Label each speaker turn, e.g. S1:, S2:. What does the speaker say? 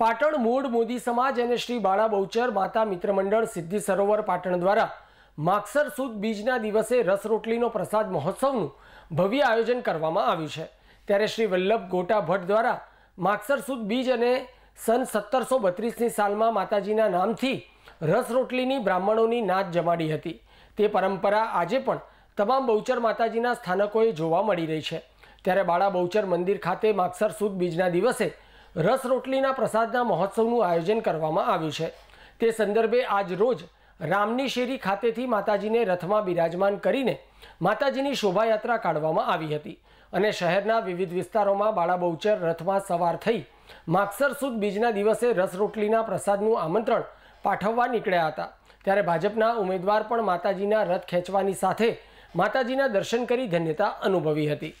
S1: પાટણ મૂળ મોદી સમાજ અને શ્રી બાળા બહુચર માતા મિત્ર મંડળ સિદ્ધિ સરોવર પાટણ દ્વારા માગસર સુદ બીજના દિવસે રસરોટલીનો પ્રસાદ મહોત્સવનું ભવ્ય આયોજન કરવામાં આવ્યું છે ત્યારે શ્રી વલ્લભ ગોટા ભટ્ટ દ્વારા માગસર સુદ બીજ અને સન સત્તરસો બત્રીસની સાલમાં માતાજીના નામથી રસરોટલીની બ્રાહ્મણોની નાદ જમાડી હતી તે પરંપરા આજે પણ તમામ બહુચર માતાજીના સ્થાનકોએ જોવા મળી રહી છે ત્યારે બાળા બહુચર મંદિર ખાતે માગસર સુદ બીજના દિવસે રસ રોટલીના પ્રસાદના મહોત્સવનું આયોજન કરવામાં આવ્યું છે તે સંદર્ભે આજ રોજ રામની શેરી ખાતેથી માતાજીને રથમાં બિરાજમાન કરીને માતાજીની શોભાયાત્રા કાઢવામાં આવી હતી અને શહેરના વિવિધ વિસ્તારોમાં બાળાબહુચર રથમાં સવાર થઈ માગસર સુદ બીજના દિવસે રસ રોટલીના પ્રસાદનું આમંત્રણ પાઠવવા નીકળ્યા હતા ત્યારે ભાજપના ઉમેદવાર પણ માતાજીના રથ ખેંચવાની સાથે માતાજીના દર્શન કરી ધન્યતા અનુભવી હતી